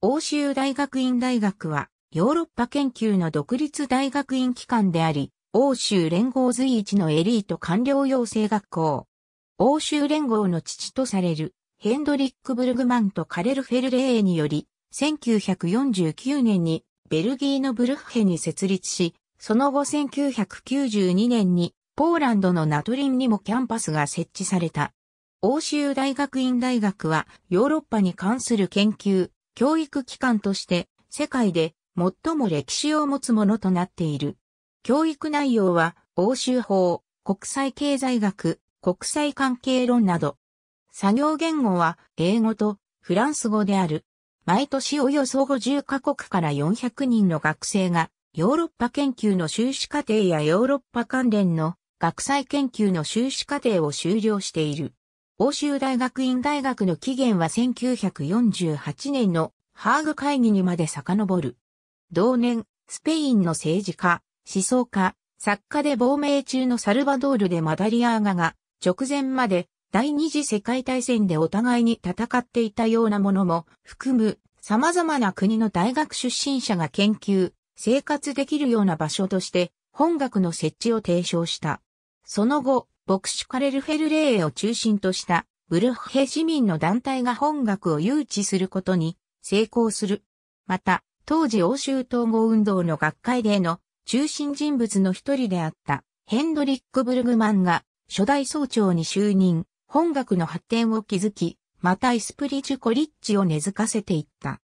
欧州大学院大学は、ヨーロッパ研究の独立大学院機関であり、欧州連合随一のエリート官僚養成学校。欧州連合の父とされる、ヘンドリック・ブルグマンとカレル・フェルレーにより、1949年にベルギーのブルッヘに設立し、その後1992年にポーランドのナトリンにもキャンパスが設置された。欧州大学院大学はヨーロッパに関する研究、教育機関として世界で最も歴史を持つものとなっている。教育内容は欧州法、国際経済学、国際関係論など。作業言語は英語とフランス語である。毎年およそ50カ国から400人の学生がヨーロッパ研究の修士課程やヨーロッパ関連の学際研究の修士課程を修了している。欧州大学院大学の起源は1948年のハーグ会議にまで遡る。同年、スペインの政治家、思想家、作家で亡命中のサルバドールでマダリアーガが直前まで第二次世界大戦でお互いに戦っていたようなものも含む様々な国の大学出身者が研究、生活できるような場所として本学の設置を提唱した。その後、牧師カレルフェルレーを中心としたブルッヘ市民の団体が本学を誘致することに成功する。また、当時欧州統合運動の学会での中心人物の一人であったヘンドリック・ブルグマンが初代総長に就任、本学の発展を築き、またイスプリチュコリッチを根付かせていった。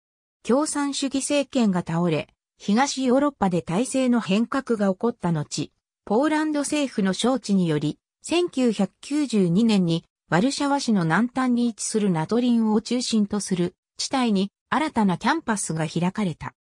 共産主義政権が倒れ、東ヨーロッパで体制の変革が起こった後、ポーランド政府の招致により、1992年にワルシャワ市の南端に位置するナトリンを中心とする地帯に新たなキャンパスが開かれた。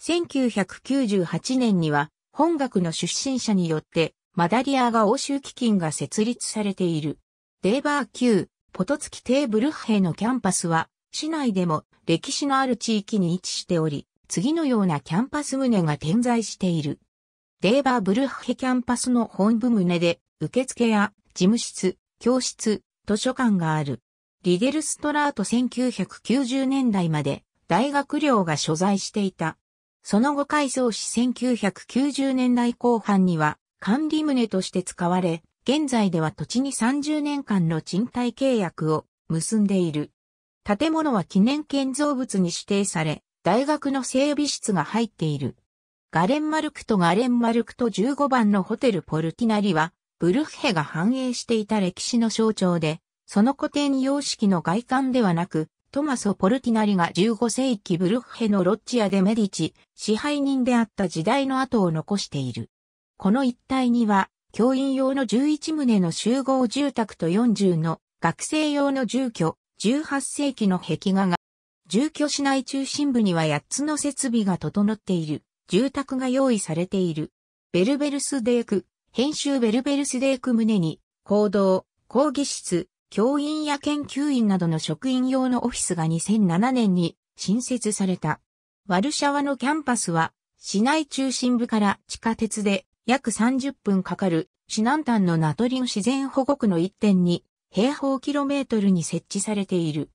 1998年には本学の出身者によってマダリアが欧州基金が設立されている。デーバー級、ポトツキテーブルッヘのキャンパスは市内でも歴史のある地域に位置しており、次のようなキャンパス棟が点在している。デーバーブルッヘキャンパスの本部棟で受付や事務室、教室、図書館がある。リデルストラート1990年代まで大学寮が所在していた。その後改装し1990年代後半には管理棟として使われ、現在では土地に30年間の賃貸契約を結んでいる。建物は記念建造物に指定され、大学の整備室が入っている。ガレンマルクとガレンマルクと15番のホテルポルティナリは、ブルフヘが反映していた歴史の象徴で、その古典様式の外観ではなく、トマソ・ポルティナリが15世紀ブルッヘのロッチアでメディチ、支配人であった時代の跡を残している。この一帯には、教員用の11棟の集合住宅と40の学生用の住居、18世紀の壁画が、住居市内中心部には8つの設備が整っている、住宅が用意されている。ベルベルスデーク、編集ベルベルスデーク胸に、行動、講義室、教員や研究員などの職員用のオフィスが2007年に新設された。ワルシャワのキャンパスは、市内中心部から地下鉄で約30分かかる、市南端のナトリウ自然保護区の一点に、平方キロメートルに設置されている。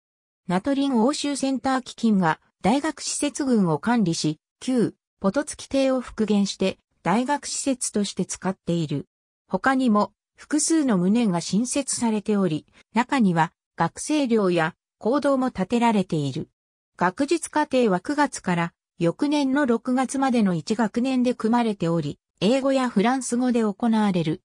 ナトリン欧州センター基金が大学施設群を管理し、旧、ポトツキ邸を復元して大学施設として使っている。他にも複数の無念が新設されており、中には学生寮や行動も建てられている。学術課程は9月から翌年の6月までの1学年で組まれており、英語やフランス語で行われる。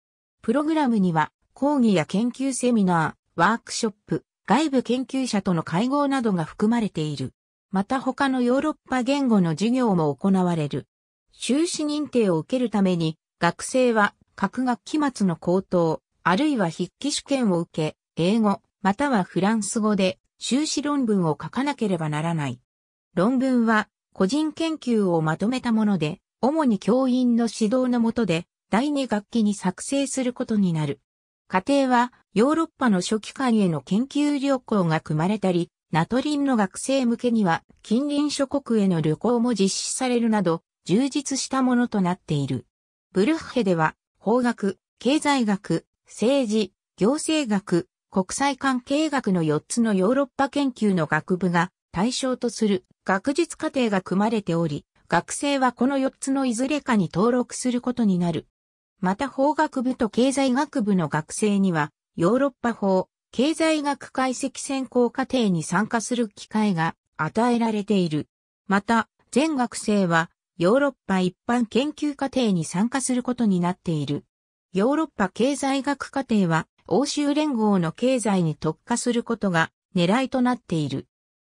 プログラムには講義や研究セミナー、ワークショップ、外部研究者との会合などが含まれている。また他のヨーロッパ言語の授業も行われる。修士認定を受けるために、学生は各学期末の高等、あるいは筆記試験を受け、英語、またはフランス語で修士論文を書かなければならない。論文は個人研究をまとめたもので、主に教員の指導の下で第二学期に作成することになる。家庭はヨーロッパの初期間への研究旅行が組まれたり、ナトリンの学生向けには近隣諸国への旅行も実施されるなど、充実したものとなっている。ブルッヘでは、法学、経済学、政治、行政学、国際関係学の4つのヨーロッパ研究の学部が対象とする学術課程が組まれており、学生はこの4つのいずれかに登録することになる。また法学部と経済学部の学生には、ヨーロッパ法、経済学解析専攻課程に参加する機会が与えられている。また、全学生はヨーロッパ一般研究課程に参加することになっている。ヨーロッパ経済学課程は欧州連合の経済に特化することが狙いとなっている。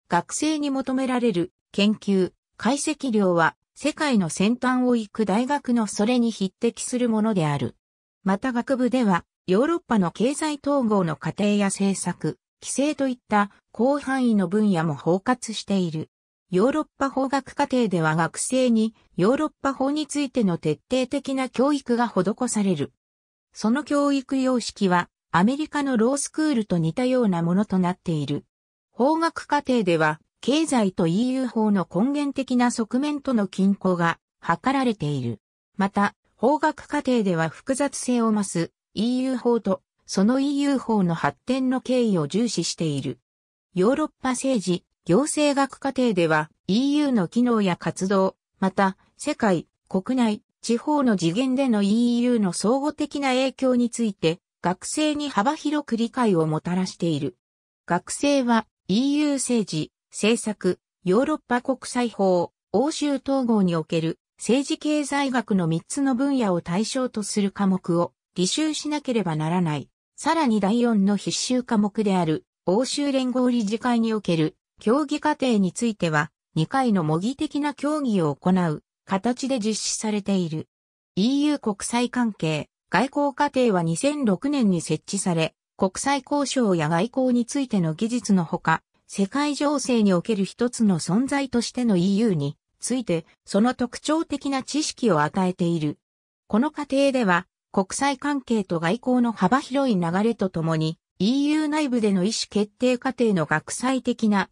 学生に求められる研究、解析量は世界の先端を行く大学のそれに匹敵するものである。また学部ではヨーロッパの経済統合の過程や政策、規制といった広範囲の分野も包括している。ヨーロッパ法学課程では学生にヨーロッパ法についての徹底的な教育が施される。その教育様式はアメリカのロースクールと似たようなものとなっている。法学課程では経済と EU 法の根源的な側面との均衡が図られている。また、法学課程では複雑性を増す EU 法とその EU 法の発展の経緯を重視している。ヨーロッパ政治、行政学課程では EU の機能や活動、また世界、国内、地方の次元での EU の総合的な影響について学生に幅広く理解をもたらしている。学生は EU 政治、政策、ヨーロッパ国際法、欧州統合における政治経済学の3つの分野を対象とする科目を履修しなければならない。さらに第4の必修科目である欧州連合理事会における競技過程については、2回の模擬的な競技を行う形で実施されている。EU 国際関係、外交過程は2006年に設置され、国際交渉や外交についての技術のほか、世界情勢における一つの存在としての EU について、その特徴的な知識を与えている。この過程では、国際関係と外交の幅広い流れとともに、EU 内部での意思決定過程の学際的な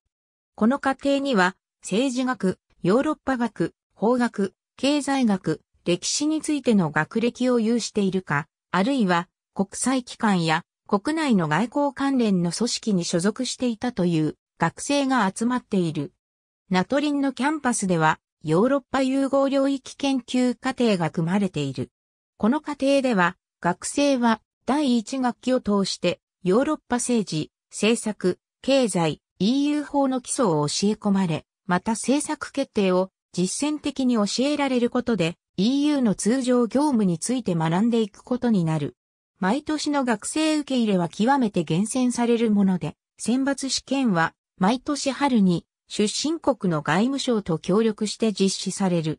この過程には、政治学、ヨーロッパ学、法学、経済学、歴史についての学歴を有しているか、あるいは国際機関や国内の外交関連の組織に所属していたという学生が集まっている。ナトリンのキャンパスではヨーロッパ融合領域研究課程が組まれている。この課程では学生は第一学期を通してヨーロッパ政治、政策、経済、EU 法の基礎を教え込まれ、また政策決定を実践的に教えられることで EU の通常業務について学んでいくことになる。毎年の学生受け入れは極めて厳選されるもので、選抜試験は毎年春に出身国の外務省と協力して実施される。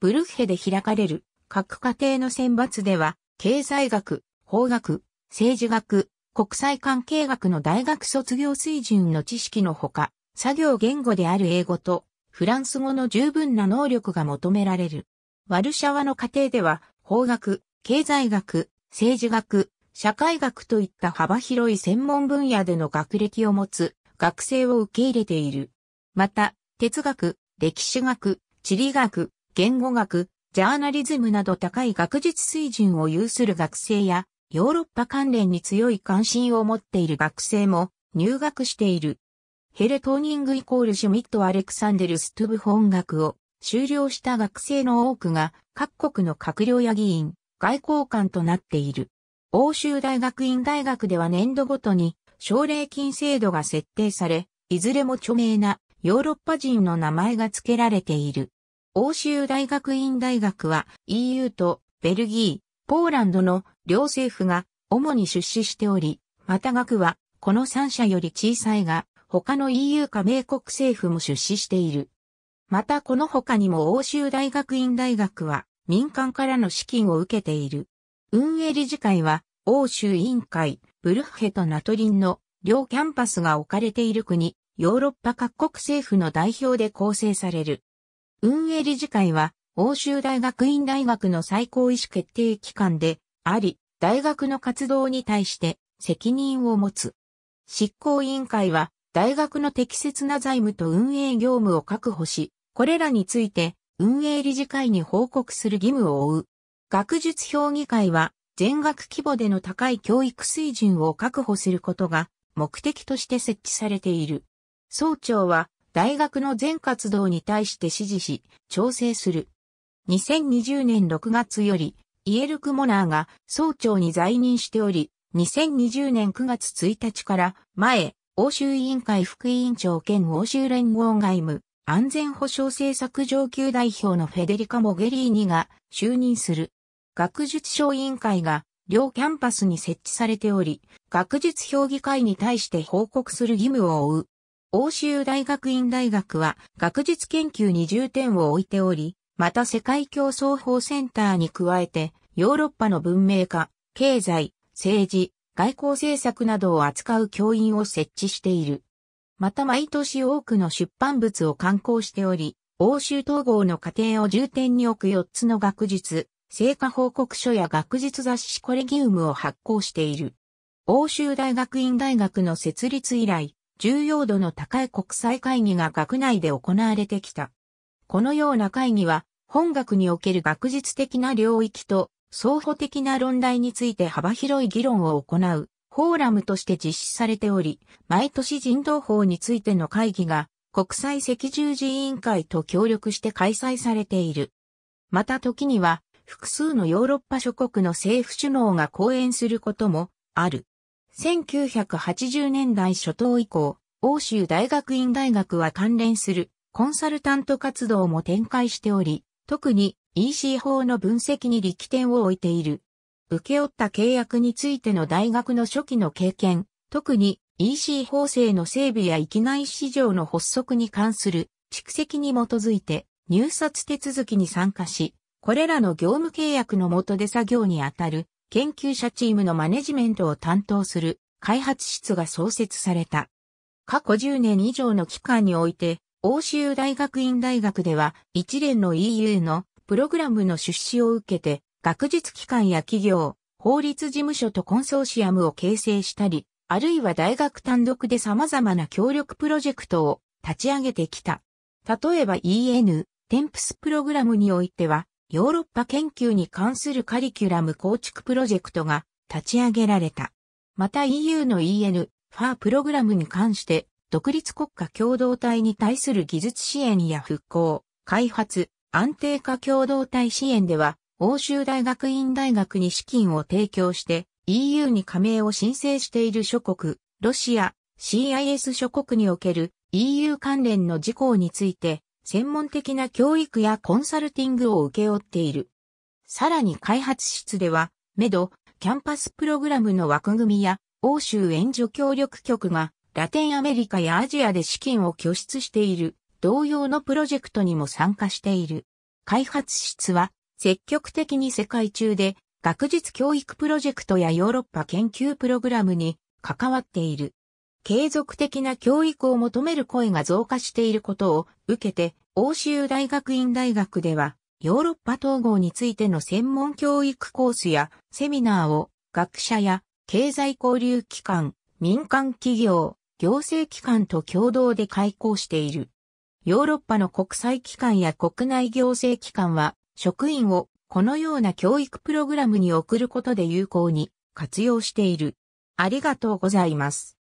ブルッヘで開かれる各家庭の選抜では、経済学、法学、政治学、国際関係学の大学卒業水準の知識のほか、作業言語である英語とフランス語の十分な能力が求められる。ワルシャワの家庭では、法学、経済学、政治学、社会学といった幅広い専門分野での学歴を持つ学生を受け入れている。また、哲学、歴史学、地理学、言語学、ジャーナリズムなど高い学術水準を有する学生やヨーロッパ関連に強い関心を持っている学生も入学している。ヘレトーニングイコールシュミット・アレクサンデル・ストゥブ本学を修了した学生の多くが各国の閣僚や議員、外交官となっている。欧州大学院大学では年度ごとに奨励金制度が設定され、いずれも著名なヨーロッパ人の名前が付けられている。欧州大学院大学は EU とベルギー、ポーランドの両政府が主に出資しており、また額はこの3社より小さいが、他の EU 加盟国政府も出資している。またこの他にも欧州大学院大学は民間からの資金を受けている。運営理事会は欧州委員会、ブルッヘとナトリンの両キャンパスが置かれている国、ヨーロッパ各国政府の代表で構成される。運営理事会は欧州大学院大学の最高意思決定機関であり、大学の活動に対して責任を持つ。執行委員会は大学の適切な財務と運営業務を確保し、これらについて運営理事会に報告する義務を負う。学術評議会は全学規模での高い教育水準を確保することが目的として設置されている。総長は大学の全活動に対して指示し、調整する。2020年6月より、イエルク・モナーが総長に在任しており、2020年9月1日から前、欧州委員会副委員長兼欧州連合外務安全保障政策上級代表のフェデリカ・モゲリーニが就任する。学術省委員会が両キャンパスに設置されており、学術評議会に対して報告する義務を負う。欧州大学院大学は学術研究に重点を置いており、また世界競争法センターに加えて、ヨーロッパの文明化、経済、政治、外交政策などを扱う教員を設置している。また毎年多くの出版物を刊行しており、欧州統合の過程を重点に置く4つの学術、成果報告書や学術雑誌コレギウムを発行している。欧州大学院大学の設立以来、重要度の高い国際会議が学内で行われてきた。このような会議は本学における学術的な領域と相互的な論題について幅広い議論を行うフォーラムとして実施されており、毎年人道法についての会議が国際赤十字委員会と協力して開催されている。また時には複数のヨーロッパ諸国の政府首脳が講演することもある。1980年代初頭以降、欧州大学院大学は関連するコンサルタント活動も展開しており、特に EC 法の分析に力点を置いている。受け負った契約についての大学の初期の経験、特に EC 法制の整備や域内市場の発足に関する蓄積に基づいて入札手続きに参加し、これらの業務契約の下で作業にあたる研究者チームのマネジメントを担当する開発室が創設された。過去10年以上の期間において欧州大学院大学では一連の EU のプログラムの出資を受けて学術機関や企業、法律事務所とコンソーシアムを形成したり、あるいは大学単独で様々な協力プロジェクトを立ち上げてきた。例えば EN、テンプスプログラムにおいては、ヨーロッパ研究に関するカリキュラム構築プロジェクトが立ち上げられた。また EU の EN、ファープログラムに関して、独立国家共同体に対する技術支援や復興、開発、安定化共同体支援では、欧州大学院大学に資金を提供して EU に加盟を申請している諸国、ロシア、CIS 諸国における EU 関連の事項について、専門的な教育やコンサルティングを受け負っている。さらに開発室では、メド、キャンパスプログラムの枠組みや、欧州援助協力局がラテンアメリカやアジアで資金を拠出している同様のプロジェクトにも参加している。開発室は積極的に世界中で学術教育プロジェクトやヨーロッパ研究プログラムに関わっている。継続的な教育を求める声が増加していることを受けて、欧州大学院大学では、ヨーロッパ統合についての専門教育コースやセミナーを学者や経済交流機関、民間企業、行政機関と共同で開校している。ヨーロッパの国際機関や国内行政機関は、職員をこのような教育プログラムに送ることで有効に活用している。ありがとうございます。